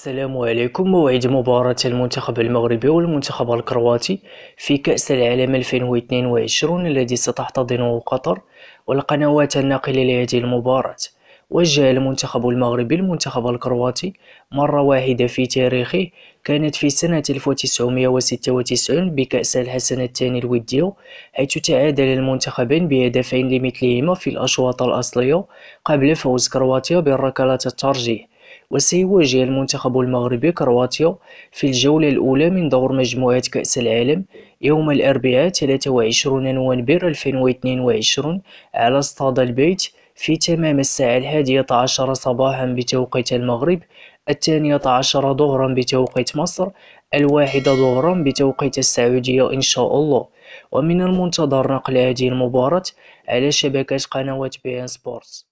السلام عليكم موعد مباراة المنتخب المغربي والمنتخب الكرواتي في كأس العالم 2022 الذي ستحتضنه قطر والقنوات الناقلة لهذه المباراة وجه المنتخب المغربي المنتخب الكرواتي مرة واحدة في تاريخه كانت في سنة 1996 بكأس الحسن الثاني الودية حيث تعادل المنتخبين بهدفين لمثلهما في الأشواط الأصلية قبل فوز كرواتيا بركلات الترجيح وسيواجه المنتخب المغربي كرواتيا في الجولة الأولى من دور مجموعة كأس العالم يوم الأربعاء 23 نوفمبر 2022 على استاد البيت في تمام الساعة الحادية عشر صباحا بتوقيت المغرب الثانية عشر ظهرا بتوقيت مصر الواحدة ظهرا بتوقيت السعودية إن شاء الله ومن المنتظر نقل هذه المباراة على شبكة قنوات بي ان سبورتس